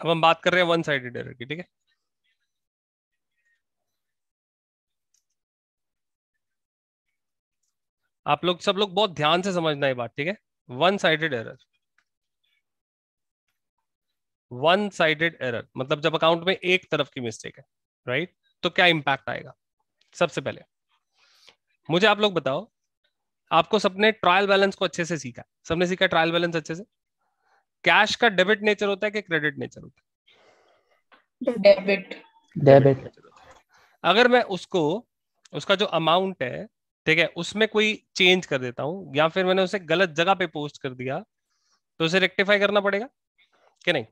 अब हम बात कर रहे हैं वन साइडेड एरर की ठीक है आप लोग सब लोग बहुत ध्यान से समझना है बात ठीक है one sided error one sided error मतलब जब अकाउंट में एक तरफ की मिस्टेक है राइट तो क्या इम्पैक्ट आएगा सबसे पहले मुझे आप लोग बताओ आपको सबने ट्रायल बैलेंस को अच्छे से सीखा सबने सीखा ट्रायल बैलेंस अच्छे से कैश का डेबिट नेचर होता है कि क्रेडिट नेचर होता है डेबिट डेबिट अगर मैं उसको उसका जो अमाउंट है ठीक है उसमें कोई चेंज कर देता हूं या फिर मैंने उसे गलत जगह पे पोस्ट कर दिया तो उसे रेक्टिफाई करना पड़ेगा कि नहीं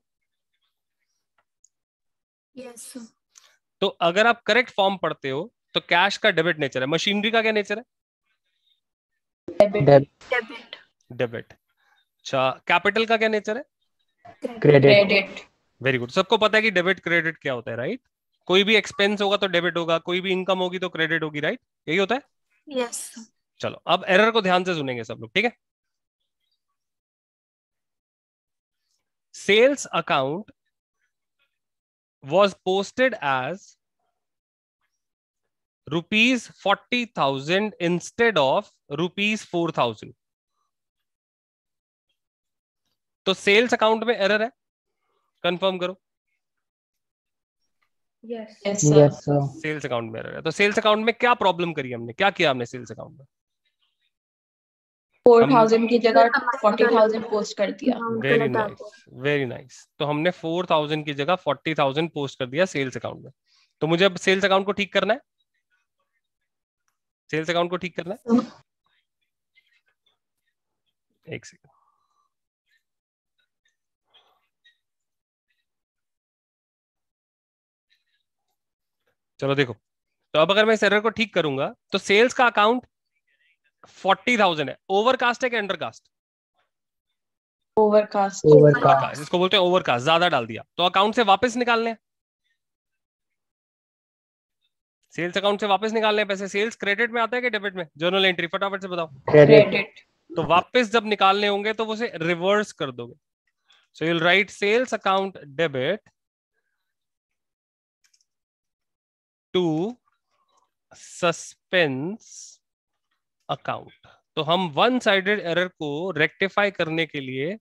yes, तो अगर आप करेक्ट फॉर्म पढ़ते हो तो कैश का डेबिट नेचर है मशीनरी का क्या नेचर है डेबिट डेबिट अच्छा कैपिटल का क्या नेचर है क्रेडिट वेरी गुड सबको पता है कि डेबिट क्रेडिट क्या होता है राइट right? कोई भी एक्सपेंस होगा तो डेबिट होगा कोई भी इनकम होगी तो क्रेडिट होगी राइट right? यही होता है yes. चलो अब एरर को ध्यान से सुनेंगे सब लोग ठीक है sales account was posted as rupees forty thousand instead of rupees four thousand तो सेल्स अकाउंट में एरर है कंफर्म करो यस सेल्स अकाउंट में एरर है तो सेल्स अकाउंट में क्या प्रॉब्लम करी हमने क्या किया हमने सेल्स अकाउंट में फोर थाउजेंड की जगह फोर्टी थाउजेंड पोस्ट कर दिया वेरी नाइस वेरी नाइस तो हमने फोर थाउजेंड की जगह फोर्टी थाउजेंड पोस्ट कर दिया सेल्स अकाउंट में तो मुझे अब सेल्स अकाउंट को ठीक करना है सेल्स अकाउंट को ठीक करना है एक सेकंड चलो देखो तो अब अगर मैं इस को ठीक करूंगा तो सेल्स का अकाउंट फोर्टी थाउजेंड है ओवरकास्ट है कि अंडरकास्ट ओवरकास्ट इसको बोलते हैं ओवरकास्ट ज्यादा डाल दिया तो अकाउंट से वापस निकालने सेल्स अकाउंट से वापस निकालने पैसे सेल्स क्रेडिट में आता है कि डेबिट में जर्नल एंट्री फटाफट से बताओ क्रेडिट तो वापस जब निकालने होंगे तो वो रिवर्स कर दोगे so you write sales account debit to suspense account तो हम वन साइडेड एरर को रेक्टिफाई करने के लिए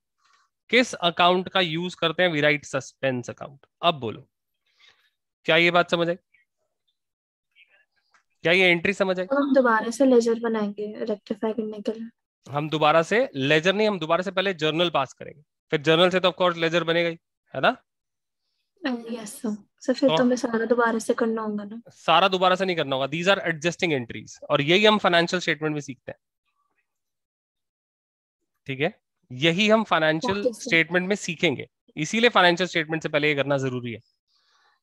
किस अकाउंट का यूज करते हैं वी राइट सस्पेंस अकाउंट अब बोलो क्या ये बात समझ आई क्या ये एंट्री समझ आई हम दोबारा से लेजर बनाएंगे रेक्टिफाई करने के लिए हम दोबारा से लेजर नहीं हम दोबारा से पहले जर्नल पास करेंगे फिर जर्नल से तो ऑफकोर्स लेजर बनेगा ही है ना Oh, तो oh. सारा दोबारा से नहीं करना होगा दीज आर एडजस्टिंग एंट्रीज और यही हम फाइनेंशियल स्टेटमेंट में सीखते हैं ठीक है यही हम फाइनेंशियल स्टेटमेंट में सीखेंगे इसीलिए फाइनेंशियल स्टेटमेंट से पहले ये करना जरूरी है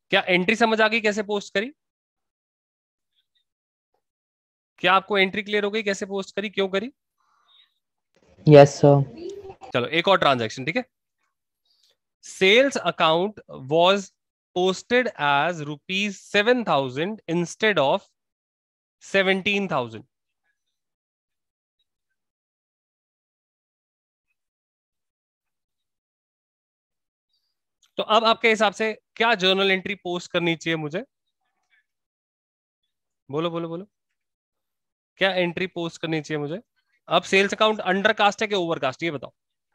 क्या एंट्री समझ आ गई कैसे पोस्ट करी क्या आपको एंट्री क्लियर हो गई कैसे पोस्ट करी क्यों करी यस yes, सर चलो एक और ट्रांजैक्शन ठीक है sales account was posted as rupees 7000 instead of 17000 तो अब आपके हिसाब से क्या जर्नल एंट्री पोस्ट करनी चाहिए मुझे बोलो बोलो बोलो क्या एंट्री पोस्ट करनी चाहिए मुझे अब सेल्स अकाउंट अंडर कास्ट है कि ओवर कास्ट ये बताओ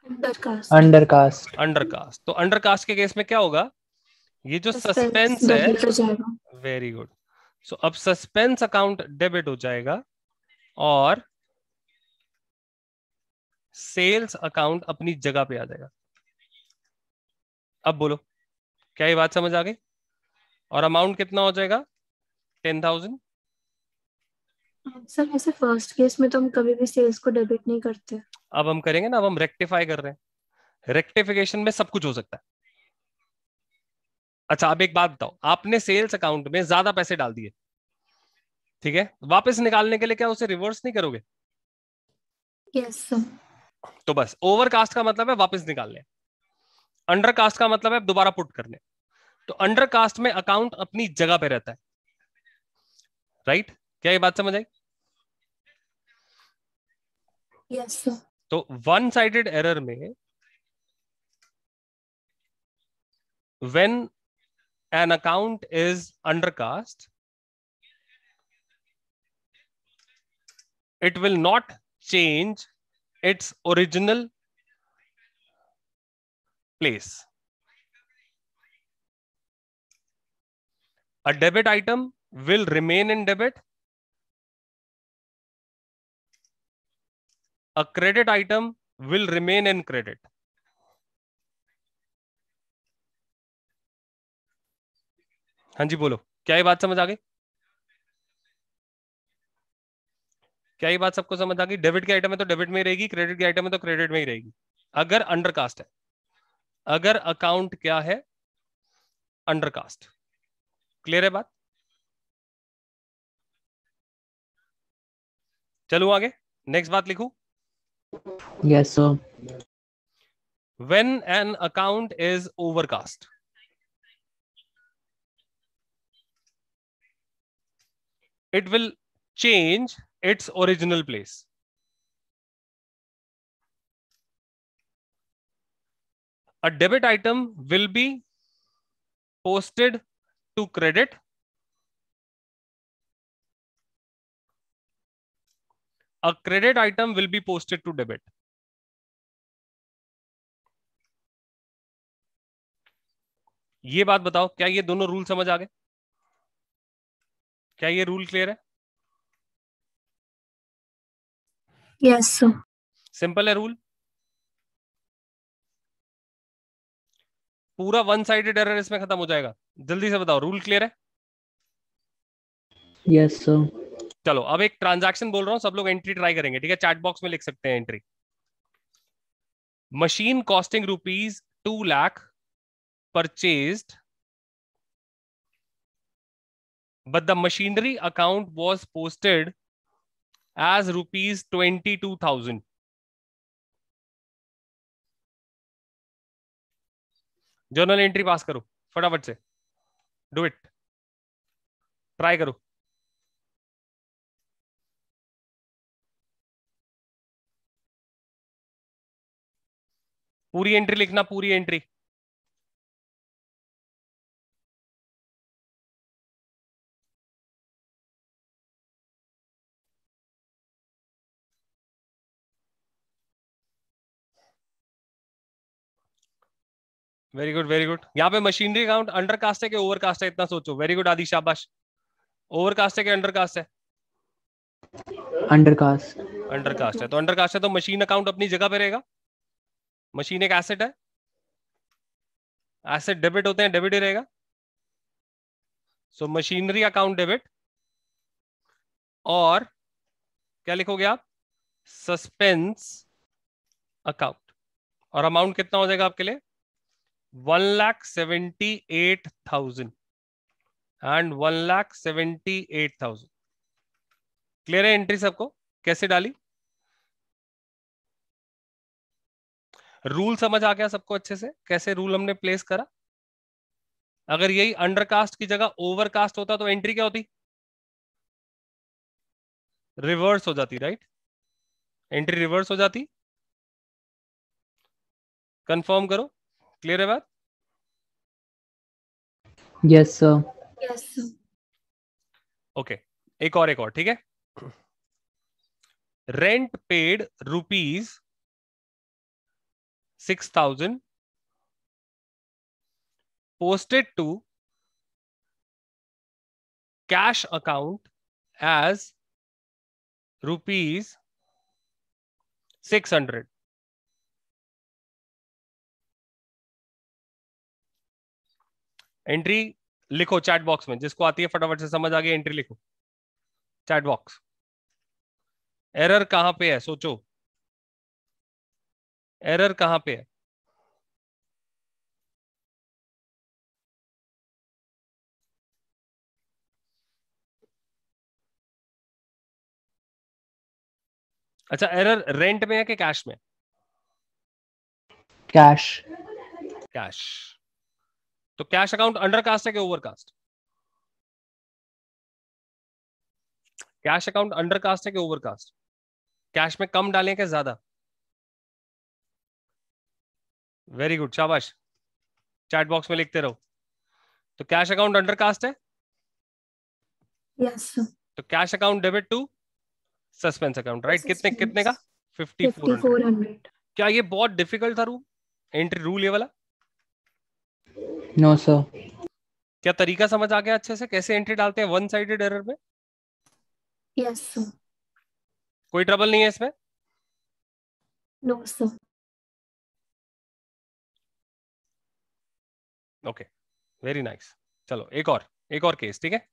अंडरकास्ट अंडरकास्ट तो अंडरकास्ट के केस में क्या होगा ये जो सस्पेंस है वेरी गुड सो अब सस्पेंस अकाउंट डेबिट हो जाएगा और सेल्स अकाउंट अपनी जगह पे आ जाएगा अब बोलो क्या ये बात समझ आ गई और अमाउंट कितना हो जाएगा टेन थाउजेंड सर ऐसे फर्स्ट केस में तो हम कभी भी सेल्स को डेबिट नहीं करते अब हम करेंगे ना अब हम रेक्टिफाई कर रहे हैं रेक्टिफिकेशन में सब कुछ हो सकता है अच्छा अब एक बात बताओ आपने सेल्स अकाउंट में ज्यादा पैसे डाल दिए ठीक है वापस निकालने के लिए क्या उसे रिवर्स नहीं करोगे यस yes, तो बस ओवरकास्ट का मतलब है वापस निकालने अंडरकास्ट का मतलब है दोबारा पुट करने तो अंडरकास्ट में अकाउंट अपनी जगह पे रहता है राइट क्या ये बात समझ आई तो वन साइडेड एरर में when an account is undercast it will not change its original place a debit item will remain in debit a credit item will remain in credit. हाँ जी बोलो क्या ये बात समझ आ गई क्या ये बात सबको समझ आ गई डेबिट की आइटम में तो डेबिट में ही रहेगी क्रेडिट के आइटम में तो क्रेडिट में ही रहेगी अगर अंडरकास्ट है अगर अकाउंट क्या है अंडरकास्ट क्लियर है बात चलो आगे नेक्स्ट बात लिखू Yes, sir. When an account is overcast. It will change its original place. A debit item will be posted to credit a credit item will be posted to debit. ये बात बताओ क्या ये दोनों रूल समझ आ गए क्या ये रूल क्लियर है यस सिंपल है रूल पूरा वन साइडेड एरर इसमें खत्म हो जाएगा जल्दी से बताओ रूल क्लियर है यस yes, सर चलो अब एक ट्रांजैक्शन बोल रहा हूँ सब लोग एंट्री ट्राई करेंगे ठीक है चैट बॉक्स में लिख सकते हैं entry machine costing rupees two lakh the machinery account machinery posted as rupees twenty two thousand journal entry pass करो फटाफट से डू इट ट्राई करो पूरी एंट्री लिखना पूरी entry very good very good यहाँ पे मशीनरी काउंट अंडर कास्ट है कि ओवर कास्ट है इतना सोचो वेरी गुड आदि शाबाश ओवर कास्ट है कि अंडर कास्ट है अंडर कास्ट अंडर कास्ट है तो अंडर कास्ट है तो मशीन अकाउंट अपनी जगह पे रहेगा मशीन एक एसेट है एसेट डेबिट होते हैं डेबिट ही रहेगा सो मशीनरी अकाउंट डेबिट और क्या लिखोगे आप सस्पेंस अकाउंट और अमाउंट कितना हो जाएगा आपके लिए one lakh seventy eight thousand and one lakh seventy eight thousand clear है एंट्री सबको कैसे डाली रूल समझ आ गया सबको अच्छे से कैसे रूल हमने प्लेस करा अगर यही अंडरकास्ट की जगह ओवरकास्ट होता तो एंट्री क्या होती रिवर्स हो जाती राइट एंट्री रिवर्स हो जाती कंफर्म करो क्लियर है बात यस सर यस ओके एक और एक और ठीक है rent paid rupees six thousand posted to cash account as rupees hundred entry लिखो चैट बॉक्स में जिसको आती है फटाफट से समझ आ गई एंट्री लिखो चैट बॉक्स एरर कहां पे है सोचो एरर कहां पे है अच्छा एरर रेंट में है कि कैश में कैश कैश तो कैश अकाउंट अंडर कास्ट है कि overcast cash account undercast है कि ओवर कास्ट कैश में कम डालें कि ज्यादा वेरी गुड शाबाश चैट बॉक्स में लिखते रहो तो कैश अकाउंट अंडर कास्ट है yes, तो cash account debit to suspense account right कितने कितने का फिफ्टी फोर हंड्रेड क्या ये बहुत डिफिकल्ट था रूल एंट्री रूल ये वाला नो no, सर क्या तरीका समझ आ गया अच्छे से कैसे एंट्री डालते हैं वन साइडेड एरर में यस yes, सर कोई ट्रबल नहीं है इसमें no no, sir okay very nice चलो एक और एक और केस ठीक है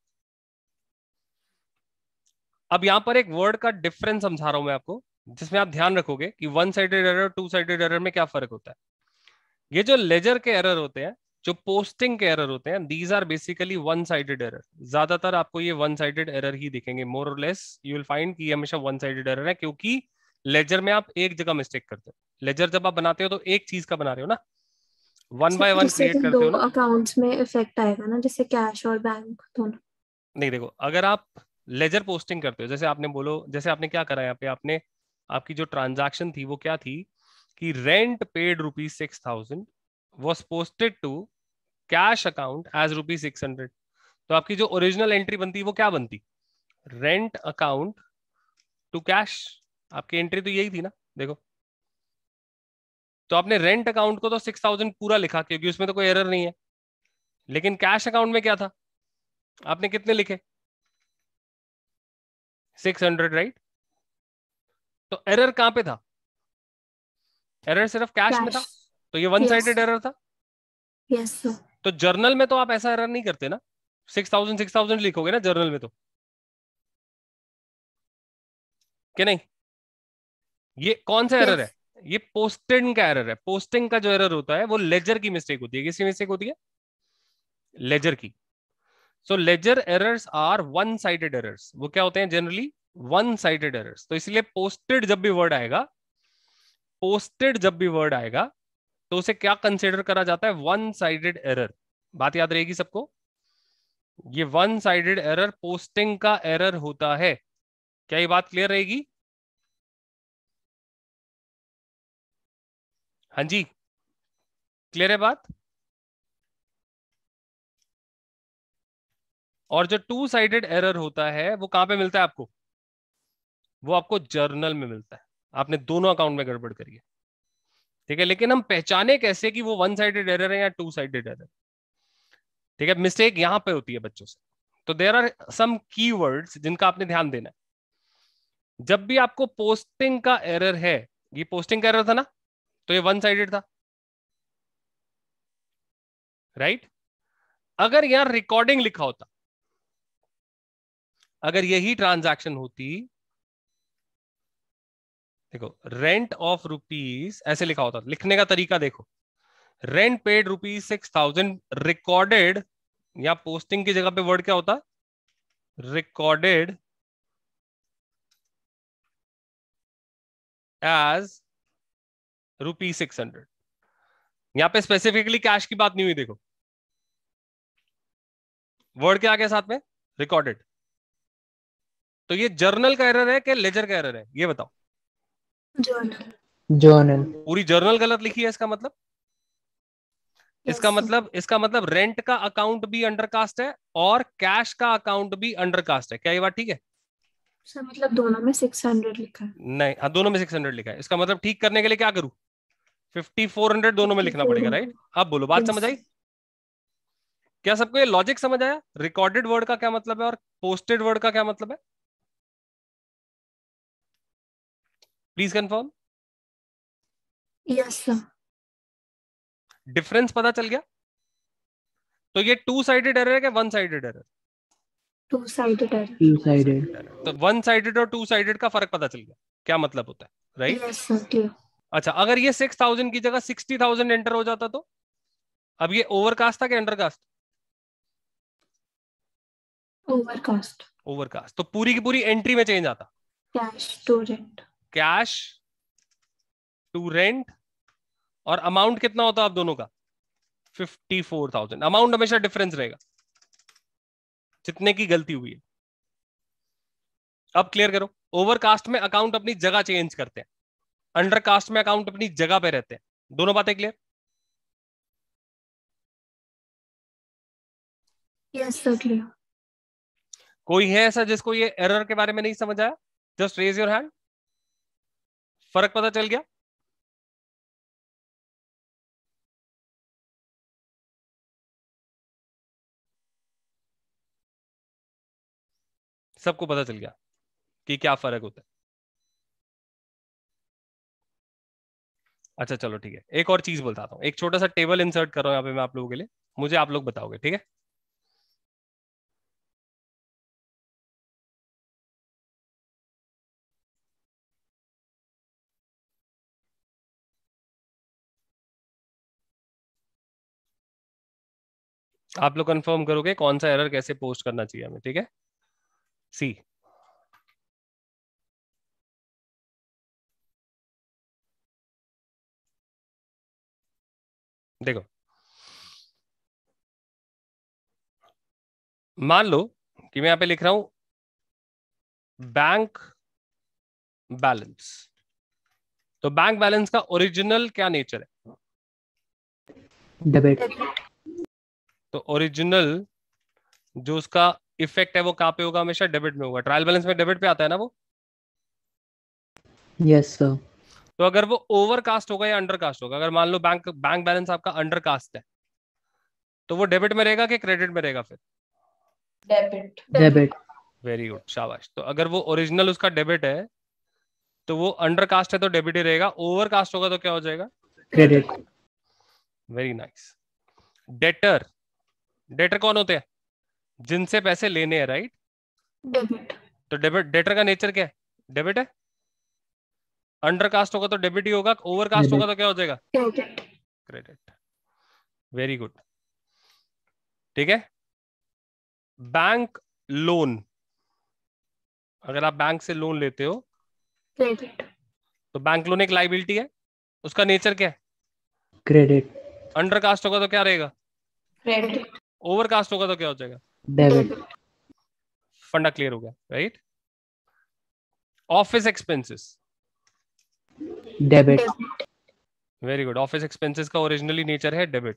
अब यहां पर एक वर्ड का डिफरेंस समझा रहा हूं मैं आपको जिसमें आप ध्यान रखोगे कि one sided error two sided error में क्या फर्क होता है ये जो लेजर के एरर होते हैं जो पोस्टिंग के एरर होते हैं these are basically one sided error ज्यादातर आपको ये वन साइडेड एरर ही दिखेंगे मोर और लेस यू विल फाइंड कि ये हमेशा वन साइडेड एरर है क्योंकि लेजर में आप एक जगह मिस्टेक करते हो लेजर जब आप बनाते हो तो एक चीज का बना रहे हो ना वन बाय वन क्रिएट करते हो ना अकाउंट्स में इफेक्ट आएगा ना जैसे कैश और बैंक दोनों नहीं देखो अगर आप लेजर पोस्टिंग करते हो जैसे आपने बोलो जैसे आपने क्या करा यहाँ पे आपने आपकी जो ट्रांजैक्शन थी वो क्या थी कि rent paid rupees six thousand was posted to cash account as rupees six hundred तो आपकी जो ओरिजिनल एंट्री बनती वो क्या बनती रेंट अकाउंट टू कैश आपकी एंट्री तो यही थी ना देखो तो आपने रेंट अकाउंट को तो सिक्स थाउजेंड पूरा लिखा क्योंकि उसमें तो कोई एरर नहीं है लेकिन कैश अकाउंट में क्या था आपने कितने लिखे सिक्स हंड्रेड राइट तो एरर कहां पे था एरर सिर्फ कैश, में था तो ये वन साइडेड एरर था यस yes, तो जर्नल में तो आप ऐसा एरर नहीं करते ना सिक्स थाउजेंड सिक्स थाउजेंड लिखोगे ना जर्नल में तो क्या नहीं ये कौन सा yes. एरर है ये पोस्टिंग का एरर है पोस्टिंग का जो एरर होता है वो लेजर की मिस्टेक होती है किसकी मिस्टेक होती है लेजर की so ledger errors are one sided errors वो क्या होते हैं जनरली वन साइडेड एरर्स तो इसलिए पोस्टेड जब भी वर्ड आएगा पोस्टेड जब भी वर्ड आएगा तो उसे क्या कंसिडर करा जाता है वन साइडेड एरर बात याद रहेगी सबको ये वन साइडेड एरर पोस्टिंग का एरर होता है क्या ये बात क्लियर रहेगी हाँ जी क्लियर है बात और जो टू साइडेड एरर होता है वो कहां पे मिलता है आपको वो आपको जर्नल में मिलता है आपने दोनों अकाउंट में गड़बड़ करी है ठीक है लेकिन हम पहचाने कैसे कि वो वन साइडेड एरर है या टू साइडेड एरर ठीक है मिस्टेक यहां पे होती है बच्चों से तो देर आर सम कीवर्ड्स जिनका आपने ध्यान देना है जब भी आपको पोस्टिंग का एरर है ये पोस्टिंग का एरर था ना तो ये वन साइडेड था राइट right? अगर यहां रिकॉर्डिंग लिखा होता अगर यही ट्रांजैक्शन होती देखो रेंट ऑफ रुपीज ऐसे लिखा होता लिखने का तरीका देखो rent paid rupees six thousand recorded या पोस्टिंग की जगह पे वर्ड क्या होता recorded as rupee six hundred यहाँ पे स्पेसिफिकली कैश की बात नहीं हुई देखो वर्ड क्या आ गया साथ में रिकॉर्डेड तो ये जर्नल का एरर है कि लेजर का एरर है ये बताओ जर्नल जर्नल पूरी जर्नल गलत लिखी है इसका मतलब yes. इसका मतलब इसका मतलब रेंट का अकाउंट भी अंडरकास्ट है और कैश का अकाउंट भी अंडरकास्ट है क्या ये बात ठीक है सर मतलब दोनों में 600 लिखा है नहीं हाँ दोनों में 600 लिखा है इसका मतलब ठीक करने के लिए क्या करूं फिफ्टी फोर हंड्रेड दोनों में लिखना पड़ेगा राइट अब बोलो बात समझ आई क्या सबको ये लॉजिक समझ आया रिकॉर्डेड वर्ड का क्या मतलब है और पोस्टेड वर्ड का क्या मतलब है please confirm yes sir difference पता चल गया तो ये टू साइडेड एरर है क्या one sided error two sided error two sided तो वन साइडेड और टू साइडेड का फर्क पता चल गया क्या मतलब होता है राइट यस सर क्लियर अच्छा अगर ये सिक्स थाउजेंड की जगह सिक्सटी थाउजेंड एंटर हो जाता तो अब ये ओवरकास्ट था कि अंडरकास्ट ओवरकास्ट ओवरकास्ट तो पूरी की पूरी एंट्री में चेंज आता cash to rent cash to rent और अमाउंट कितना होता आप दोनों का फिफ्टी फोर थाउजेंड अमाउंट हमेशा डिफरेंस रहेगा जितने की गलती हुई है अब क्लियर करो ओवरकास्ट में अकाउंट अपनी जगह चेंज करते हैं अंडर कास्ट में अकाउंट अपनी जगह पे रहते हैं दोनों बातें क्लियर यस सर क्लियर कोई है ऐसा जिसको ये एरर के बारे में नहीं समझ आया जस्ट रेज योर हैंड फर्क पता चल गया सबको पता चल गया कि क्या फर्क होता है अच्छा चलो ठीक है एक और चीज बताता हूँ एक छोटा सा टेबल इंसर्ट कर रहा यहाँ पे मैं आप लोगों के लिए मुझे आप लोग बताओगे ठीक है आप लोग कंफर्म करोगे कौन सा एरर कैसे पोस्ट करना चाहिए हमें ठीक है सी देखो मान लो कि मैं यहां पे लिख रहा हूं बैंक बैलेंस तो बैंक बैलेंस का ओरिजिनल क्या नेचर है डेबिट तो ओरिजिनल जो उसका इफेक्ट है वो कहां पे होगा हमेशा डेबिट में होगा ट्रायल बैलेंस में डेबिट पे आता है ना वो यस yes, सर तो अगर वो ओवरकास्ट होगा या अंडरकास्ट होगा अगर मान लो बैंक बैंक बैलेंस आपका अंडरकास्ट है तो वो डेबिट में रहेगा कि क्रेडिट में रहेगा फिर डेबिट डेबिट वेरी गुड शाबाश तो अगर वो ओरिजिनल उसका डेबिट है तो वो अंडरकास्ट है तो डेबिट ही रहेगा ओवरकास्ट होगा तो क्या हो जाएगा credit very nice debtor debtor कौन होते हैं जिनसे पैसे लेने हैं राइट डेबिट तो डेबिट डेटर का नेचर क्या है डेबिट है अंडर कास्ट होगा तो डेबिट ही होगा ओवर कास्ट होगा तो क्या हो जाएगा क्रेडिट वेरी गुड ठीक है बैंक लोन अगर आप बैंक से लोन लेते हो क्रेडिट तो बैंक लोन एक लाइबिलिटी है उसका नेचर क्या है क्रेडिट अंडर कास्ट होगा तो क्या रहेगा क्रेडिट ओवर कास्ट होगा तो क्या हो जाएगा डेबिट फंडा क्लियर हो गया right office expenses debit very good office expenses का ओरिजिनली नेचर है डेबिट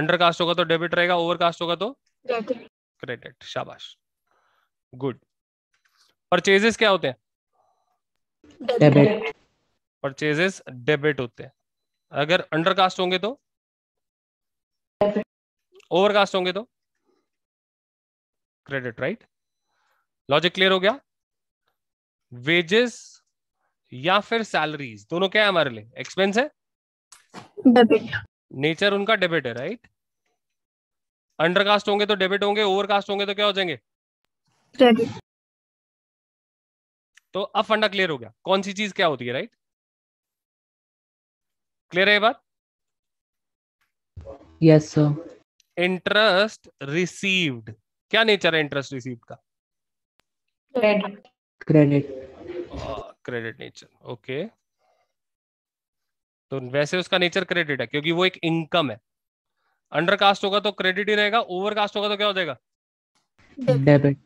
अंडर कास्ट होगा तो डेबिट रहेगा ओवर कास्ट होगा तो क्रेडिट शाबाश गुड परचेजेस क्या होते हैं डेबिट परचेजेस डेबिट होते हैं अगर अंडर कास्ट होंगे तो ओवर कास्ट होंगे तो क्रेडिट राइट लॉजिक क्लियर हो गया वेजेस या फिर सैलरीज दोनों क्या है हमारे लिए एक्सपेंस है डेबिट नेचर उनका डेबिट है राइट अंडरकास्ट होंगे तो डेबिट होंगे ओवरकास्ट होंगे तो क्या हो जाएंगे क्रेडिट तो अब फंडा क्लियर हो गया कौन सी चीज क्या होती है राइट क्लियर है बात यस सर इंटरेस्ट रिसीव्ड क्या नेचर है इंटरेस्ट रिसीव्ड का credit credit credit nature okay तो वैसे उसका नेचर क्रेडिट है क्योंकि वो एक इनकम है अंडर कास्ट होगा तो क्रेडिट ही रहेगा ओवर कास्ट होगा तो क्या हो जाएगा डेबिट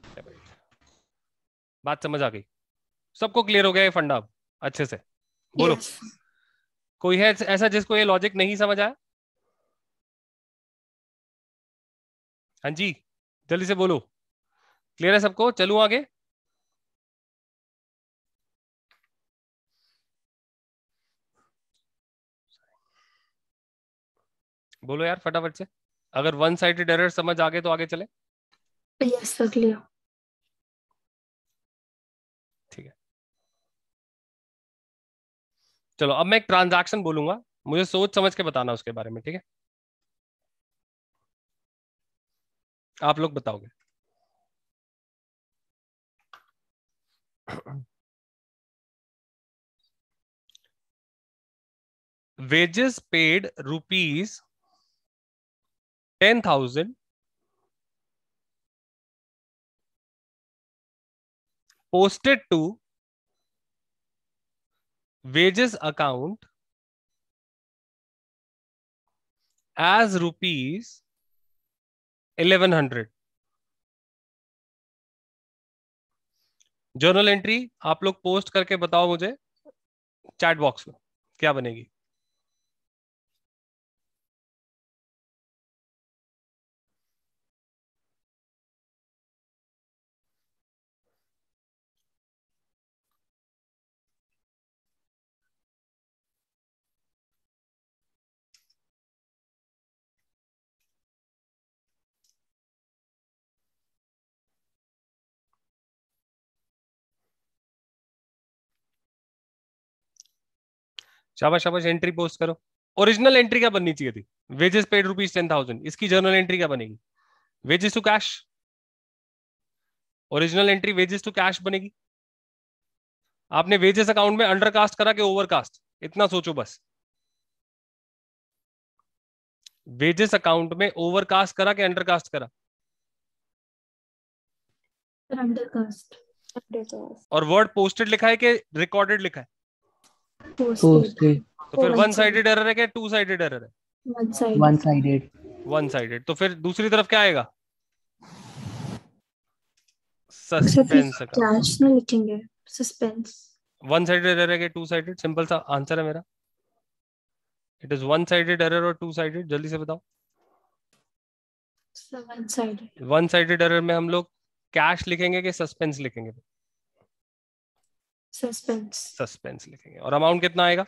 बात समझ आ गई सबको क्लियर हो गया ये फंडा अच्छे से बोलो yes. कोई है ऐसा जिसको ये लॉजिक नहीं समझ आया हाँ जी जल्दी से बोलो क्लियर है सबको चलू आगे बोलो यार फटाफट से अगर वन साइडेड एरर समझ आ गए तो आगे चले यस सर क्लियर ठीक है चलो अब मैं एक ट्रांजैक्शन बोलूंगा मुझे सोच समझ के बताना उसके बारे में ठीक है आप लोग बताओगे wages paid rupees ten thousand posted to wages account as rupees eleven hundred journal entry आप लोग पोस्ट करके बताओ मुझे चैट बॉक्स में क्या बनेगी शाबाश शाबाश एंट्री पोस्ट करो ओरिजिनल एंट्री क्या बननी चाहिए थी wages paid rupees ten thousand इसकी जर्नल एंट्री क्या बनेगी wages to cash original entry wages to cash बनेगी आपने वेजेस अकाउंट में अंडरकास्ट करा के ओवरकास्ट इतना सोचो बस वेजेस अकाउंट में ओवरकास्ट करा के अंडरकास्ट करा अंडरकास्ट और वर्ड पोस्टेड लिखा है कि रिकॉर्डेड लिखा है तो फिर वन साइडेड एरर है क्या टू साइडेड एरर है वन साइडेड वन साइडेड तो फिर दूसरी तरफ क्या आएगा सस्पेंस अच्छा, का में लिखेंगे सस्पेंस वन साइडेड एरर है क्या टू साइडेड सिंपल सा आंसर है मेरा it is one sided error और टू साइडेड जल्दी से बताओ वन साइडेड एरर में हम लोग कैश लिखेंगे कि सस्पेंस लिखेंगे सस्पेंस सस्पेंस लिखेंगे और अमाउंट कितना आएगा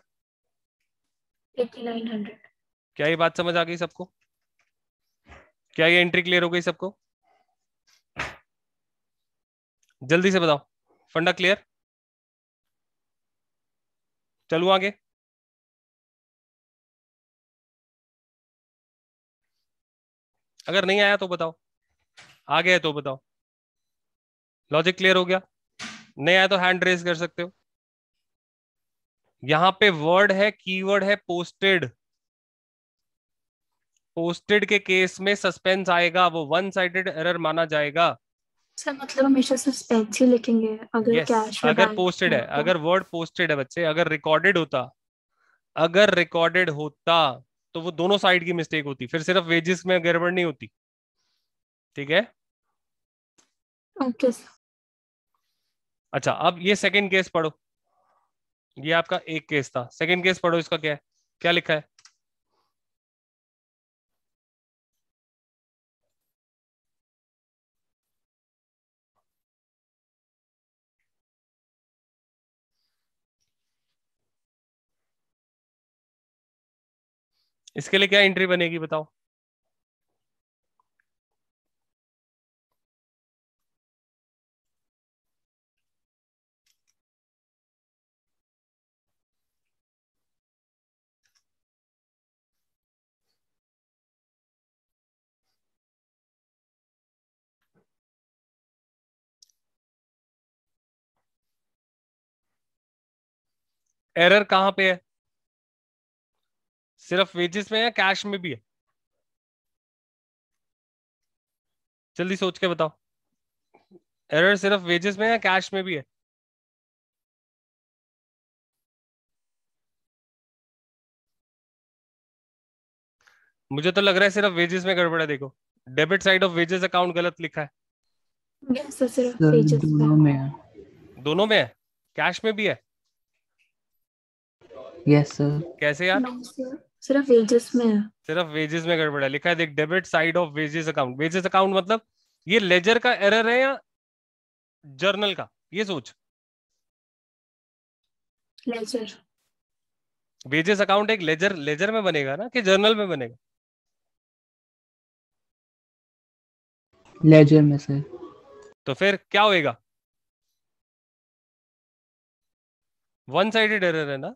8900 क्या ये बात समझ आ गई सबको क्या ये एंट्री क्लियर हो गई सबको जल्दी से बताओ फंडा क्लियर चलू आगे अगर नहीं आया तो बताओ आ गया तो बताओ लॉजिक क्लियर हो गया नहीं आया तो हैंड रेस कर सकते हो यहां पे वर्ड है कीवर्ड है पोस्टेड पोस्टेड के केस में सस्पेंस आएगा वो वन साइडेड एरर माना जाएगा मतलब हमेशा सस्पेंस ही लिखेंगे अगर yes, कैश अगर पोस्टेड है अगर वर्ड पोस्टेड है बच्चे अगर रिकॉर्डेड होता अगर रिकॉर्डेड होता तो वो दोनों साइड की मिस्टेक होती फिर सिर्फ वेजेस में गड़बड़ नहीं होती ठीक है ओके okay, अच्छा अब ये सेकंड केस पढ़ो ये आपका एक केस था सेकंड केस पढ़ो इसका क्या है क्या लिखा है इसके लिए क्या एंट्री बनेगी बताओ एरर कहां पे है सिर्फ वेजेस में है कैश में भी है जल्दी सोच के बताओ एरर सिर्फ वेजेस में है कैश में भी है मुझे तो लग रहा है सिर्फ वेजेस में गड़बड़ है देखो debit side of wages account गलत लिखा है सिर्फ वेजेस दोनों में है दोनों में है कैश में भी है यस कैसे यार सिर्फ वेजेस में सिर्फ वेजेस में गड़बड़ है लिखा है देख debit side of wages account wages account मतलब ये लेजर का एरर है या जर्नल का ये सोच लेजर वेजेस अकाउंट एक लेजर लेजर में बनेगा ना कि जर्नल में बनेगा लेजर में सर तो फिर क्या होएगा वन साइडेड एरर है ना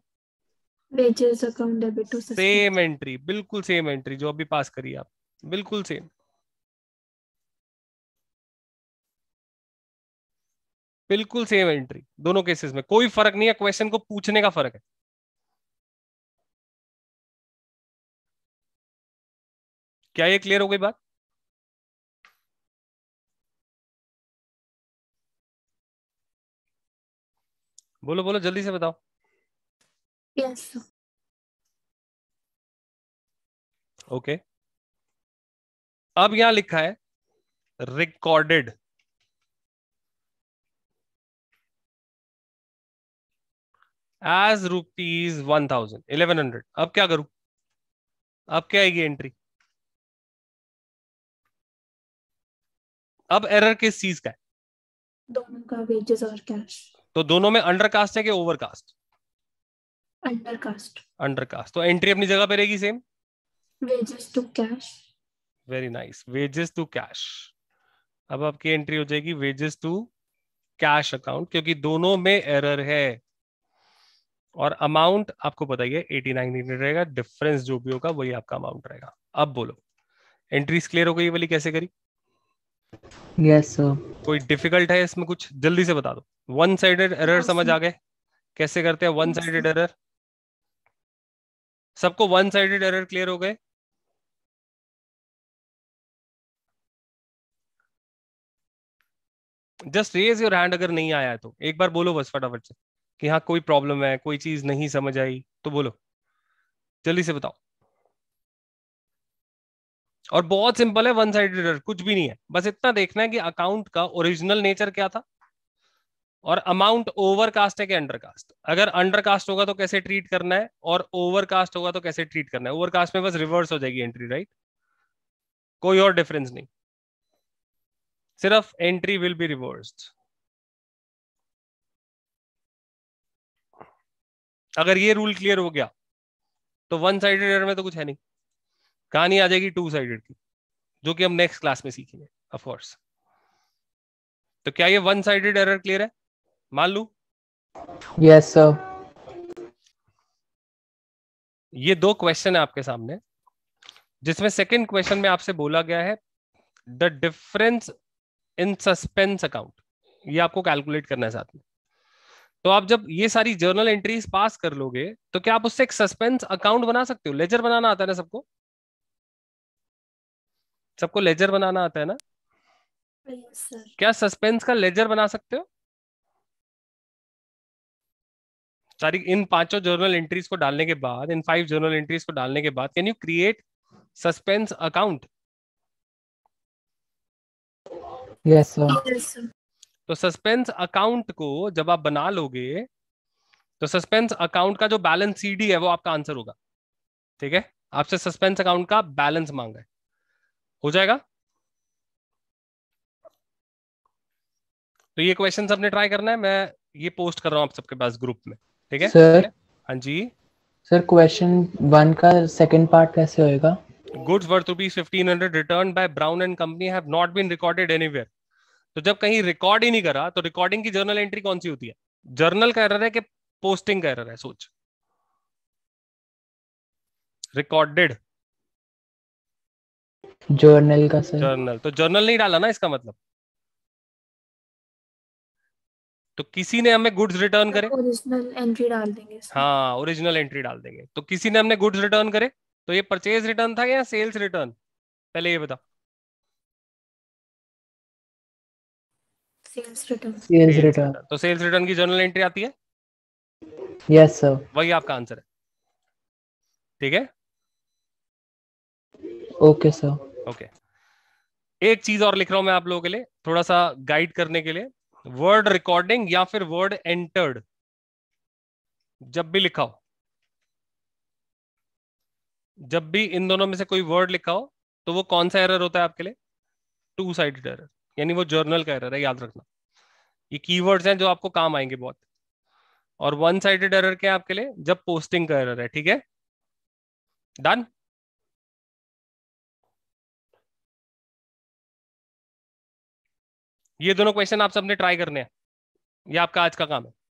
सेम एंट्री बिल्कुल सेम एंट्री जो अभी पास करी आप बिल्कुल सेम बिल्कुल सेम एंट्री दोनों केसेस में कोई फर्क नहीं है क्वेश्चन को पूछने का फर्क है क्या ये क्लियर हो गई बात बोलो बोलो जल्दी से बताओ Yes. Okay okay. अब यहां लिखा है recorded as rupees one thousand eleven hundred अब क्या करूं अब क्या आएगी एंट्री अब एरर किस चीज का है दोनों का वेजेस और कैश तो दोनों में अंडरकास्ट है कि ओवरकास्ट अंडरकास्ट अंडरकास्ट तो एंट्री अपनी जगह पे रहेगी same wages to cash very nice wages to cash अब आपकी एंट्री हो जाएगी वेजेस टू कैश अकाउंट क्योंकि दोनों में एरर है और अमाउंट आपको बताइए एटी नाइन हंड्रेड रहेगा डिफरेंस जो भी होगा वही आपका अमाउंट रहेगा अब बोलो एंट्रीज क्लियर हो गई वाली कैसे करी यस yes, सर कोई डिफिकल्ट है इसमें कुछ जल्दी से बता दो वन साइडेड एरर समझ आ गए कैसे करते हैं वन साइडेड एरर सबको वन साइडेड एरर क्लियर हो गए जस्ट रेज योर हैंड अगर नहीं आया तो एक बार बोलो बस फटाफट से कि हाँ कोई प्रॉब्लम है कोई चीज नहीं समझ आई तो बोलो जल्दी से बताओ और बहुत सिंपल है वन साइड कुछ भी नहीं है बस इतना देखना है कि अकाउंट का ओरिजिनल नेचर क्या था और अमाउंट ओवरकास्ट है कि अंडरकास्ट अगर अंडरकास्ट होगा तो कैसे ट्रीट करना है और ओवरकास्ट होगा तो कैसे ट्रीट करना है ओवरकास्ट में बस रिवर्स हो जाएगी एंट्री राइट कोई और डिफरेंस नहीं सिर्फ एंट्री विल बी रिवर्स अगर ये रूल क्लियर हो गया तो वन साइडेड एरर में तो कुछ है नहीं कहानी आ जाएगी टू साइडेड की जो कि हम नेक्स्ट क्लास में सीखेंगे ऑफ कोर्स तो क्या ये वन साइडेड एरर क्लियर है मान लू यस सर ये दो क्वेश्चन है आपके सामने जिसमें सेकंड क्वेश्चन में आपसे बोला गया है the difference in suspense account ये आपको कैलकुलेट करना है साथ में तो आप जब ये सारी जर्नल एंट्रीज पास कर लोगे तो क्या आप उससे एक सस्पेंस अकाउंट बना सकते हो लेजर बनाना आता है ना सबको सबको लेजर बनाना आता है ना yes, क्या सस्पेंस का लेजर बना सकते हो सारी इन पांचों जर्नल एंट्रीज को डालने के बाद इन फाइव जर्नल एंट्रीज को डालने के बाद can you create suspense account yes sir तो सस्पेंस अकाउंट को जब आप बना लोगे तो सस्पेंस अकाउंट का जो बैलेंस सीडी है वो आपका आंसर होगा ठीक है आपसे सस्पेंस अकाउंट का बैलेंस मांगा है हो जाएगा तो ये क्वेश्चन सबने ट्राई करना है मैं ये पोस्ट कर रहा हूं आप सबके पास ग्रुप में ठीक है सर हाँ जी सर क्वेश्चन वन का सेकंड पार्ट कैसे होएगा goods worth rupees fifteen hundred return by Brown and company have not been recorded anywhere तो जब कहीं रिकॉर्ड ही नहीं करा तो रिकॉर्डिंग की जर्नल एंट्री कौन सी होती है जर्नल का एरर है कि पोस्टिंग का एरर है सोच रिकॉर्डेड जर्नल का सर जर्नल तो जर्नल नहीं डाला ना इसका मतलब तो किसी ने हमें गुड्स रिटर्न करे ओरिजिनल एंट्री डाल देंगे हाँ ओरिजिनल एंट्री डाल देंगे तो किसी ने हमने गुड्स रिटर्न करे तो ये परचेज रिटर्न था या सेल्स रिटर्न पहले ये बताओ सेल्स रिटर्न तो सेल्स रिटर्न की जर्नल एंट्री आती है यस सर वही आपका आंसर है ठीक है ओके सर ओके एक चीज और लिख रहा हूं मैं आप लोगों के लिए थोड़ा सा गाइड करने के लिए वर्ड रिकॉर्डिंग या फिर वर्ड एंटर्ड जब भी लिखाओ जब भी इन दोनों में से कोई वर्ड लिखाओ तो वो कौन सा एरर होता है आपके लिए टू साइडेड एरर यानी वो जर्नल का एरर है याद रखना ये कीवर्ड्स हैं जो आपको काम आएंगे बहुत और वन साइडेड एरर क्या है आपके लिए जब पोस्टिंग का एरर है ठीक है डन ये दोनों क्वेश्चन आप सबने ट्राई करने हैं ये आपका आज का काम है